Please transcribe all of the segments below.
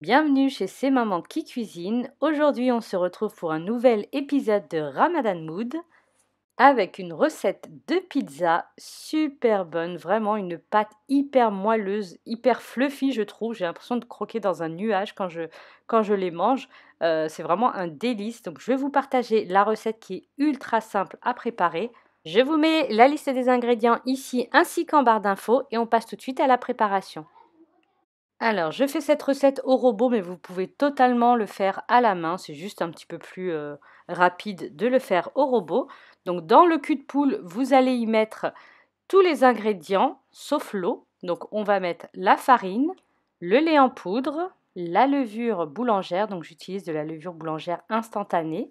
Bienvenue chez C'est Maman qui cuisine. Aujourd'hui, on se retrouve pour un nouvel épisode de Ramadan Mood avec une recette de pizza super bonne, vraiment une pâte hyper moelleuse, hyper fluffy, je trouve. J'ai l'impression de croquer dans un nuage quand je, quand je les mange. Euh, c'est vraiment un délice. Donc, je vais vous partager la recette qui est ultra simple à préparer. Je vous mets la liste des ingrédients ici ainsi qu'en barre d'infos et on passe tout de suite à la préparation. Alors, je fais cette recette au robot, mais vous pouvez totalement le faire à la main. C'est juste un petit peu plus euh, rapide de le faire au robot. Donc, dans le cul de poule, vous allez y mettre tous les ingrédients, sauf l'eau. Donc, on va mettre la farine, le lait en poudre, la levure boulangère. Donc, j'utilise de la levure boulangère instantanée.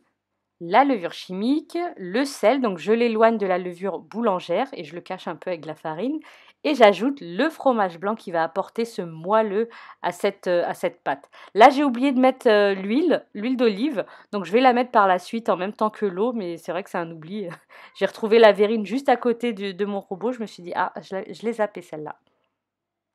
La levure chimique, le sel, donc je l'éloigne de la levure boulangère et je le cache un peu avec la farine, et j'ajoute le fromage blanc qui va apporter ce moelleux à cette, euh, à cette pâte. Là, j'ai oublié de mettre euh, l'huile, l'huile d'olive, donc je vais la mettre par la suite en même temps que l'eau, mais c'est vrai que c'est un oubli. j'ai retrouvé la verrine juste à côté de, mon robot, je me suis dit, ah, je, je l'ai zappé celle-là.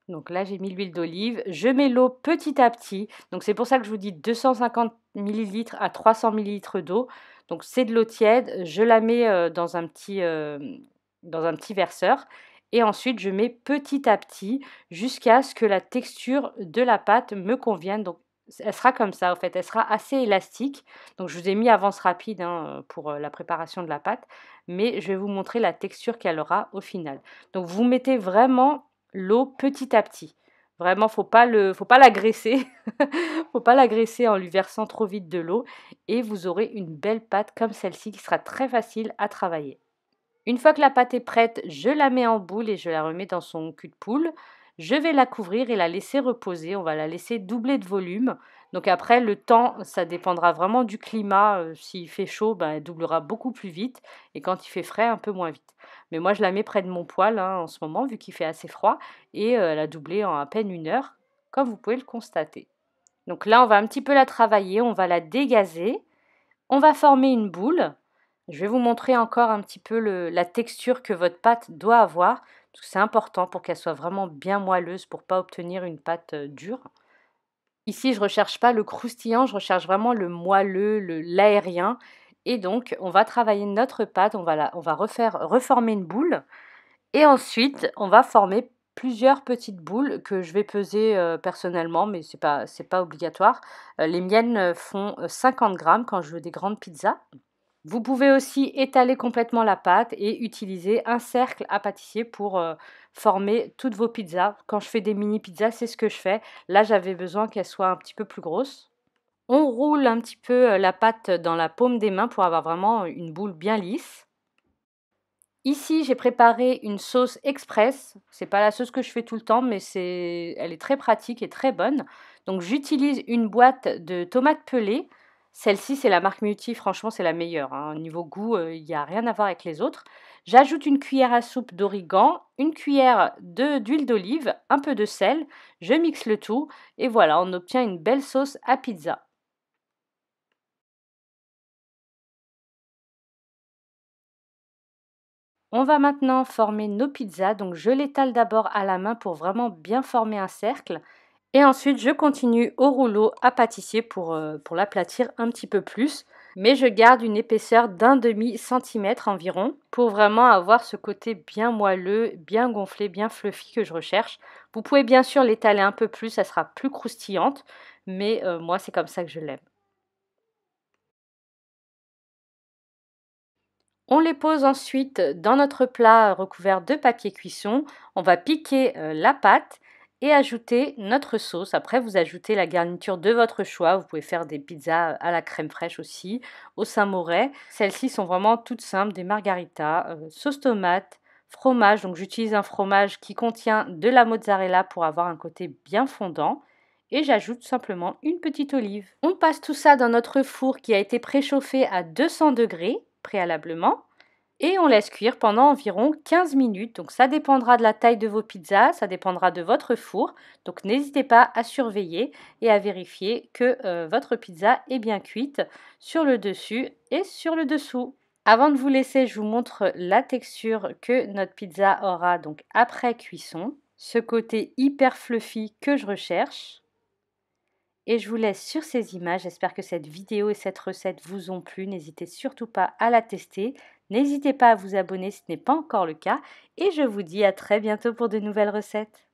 Donc là, j'ai mis l'huile d'olive. Je mets l'eau petit à petit. Donc c'est pour ça que je vous dis 250 ml à 300 ml d'eau. Donc c'est de l'eau tiède. Je la mets euh, dans un petit, dans un petit verseur et ensuite je mets petit à petit jusqu'à ce que la texture de la pâte me convienne. Donc elle sera comme ça en fait, elle sera assez élastique. Donc je vous ai mis avance rapide hein, pour euh, la préparation de la pâte, mais je vais vous montrer la texture qu'elle aura au final. Donc vous mettez vraiment l'eau petit à petit. Vraiment, faut pas le, faut pas l'agresser, faut pas l'agresser en lui versant trop vite de l'eau, et vous aurez une belle pâte comme celle-ci qui sera très facile à travailler. Une fois que la pâte est prête, je la mets en boule et je la remets dans son cul de poule. Je vais la couvrir et la laisser reposer. On va la laisser doubler de volume. Donc après, le temps, ça dépendra vraiment du climat. Euh, s'il fait chaud, ben, elle doublera beaucoup plus vite. Et quand il fait frais, un peu moins vite. Mais moi, je la mets près de mon poêle hein, en ce moment, vu qu'il fait assez froid. Et euh, elle a doublé en à peine une heure, comme vous pouvez le constater. Donc là, on va un petit peu la travailler. On va la dégazer. On va former une boule. Je vais vous montrer encore un petit peu la texture que votre pâte doit avoir, c'est important pour qu'elle soit vraiment bien moelleuse, pour ne pas obtenir une pâte euh, dure. Ici, je ne recherche pas le croustillant, je recherche vraiment le moelleux, l'aérien. Et donc, on va travailler notre pâte, on va, refaire, reformer une boule. Et ensuite, on va former plusieurs petites boules que je vais peser euh, personnellement, mais ce n'est pas, obligatoire. Euh, les miennes font 50 grammes quand je veux des grandes pizzas. Vous pouvez aussi étaler complètement la pâte et utiliser un cercle à pâtissier pour euh, former toutes vos pizzas. Quand je fais des mini pizzas, c'est ce que je fais. Là, j'avais besoin qu'elles soient un petit peu plus grosses. On roule un petit peu euh, la pâte dans la paume des mains pour avoir vraiment une boule bien lisse. Ici, j'ai préparé une sauce express. C'est pas la sauce que je fais tout le temps, mais elle est très pratique et très bonne. Donc j'utilise une boîte de tomates pelées celle-ci, c'est la marque Muti, franchement, c'est la meilleure. Hein. Niveau goût, euh, il n'y a rien à voir avec les autres. J'ajoute une cuillère à soupe d'origan, une cuillère d'huile d'olive, un peu de sel. Je mixe le tout et voilà, on obtient une belle sauce à pizza. On va maintenant former nos pizzas, donc je l'étale d'abord à la main pour vraiment bien former un cercle. Et ensuite, je continue au rouleau à pâtissier pour, euh, pour l'aplatir un petit peu plus. Mais je garde une épaisseur d'un demi centimètre environ pour vraiment avoir ce côté bien moelleux, bien gonflé, bien fluffy que je recherche. Vous pouvez bien sûr l'étaler un peu plus, ça sera plus croustillante, mais euh, moi c'est comme ça que je l'aime. On les pose ensuite dans notre plat recouvert de papier cuisson. On va piquer euh, la pâte et ajouter notre sauce. Après, vous ajoutez la garniture de votre choix. Vous pouvez faire des pizzas à la crème fraîche aussi, au Saint-Mauré. Celles-ci sont vraiment toutes simples, des margaritas, euh, sauce tomate, fromage. Donc j'utilise un fromage qui contient de la mozzarella pour avoir un côté bien fondant. Et j'ajoute simplement une petite olive. On passe tout ça dans notre four qui a été préchauffé à 200 degrés préalablement et on laisse cuire pendant environ 15 minutes. Donc ça dépendra de la taille de vos pizzas, ça dépendra de votre four. Donc n'hésitez pas à surveiller et à vérifier que euh, votre pizza est bien cuite sur le dessus et sur le dessous. Avant de vous laisser, je vous montre la texture que notre pizza aura donc après cuisson, ce côté hyper fluffy que je recherche. Et je vous laisse sur ces images. J'espère que cette vidéo et cette recette vous ont plu. N'hésitez surtout pas à la tester. N'hésitez pas à vous abonner si ce n'est pas encore le cas et je vous dis à très bientôt pour de nouvelles recettes.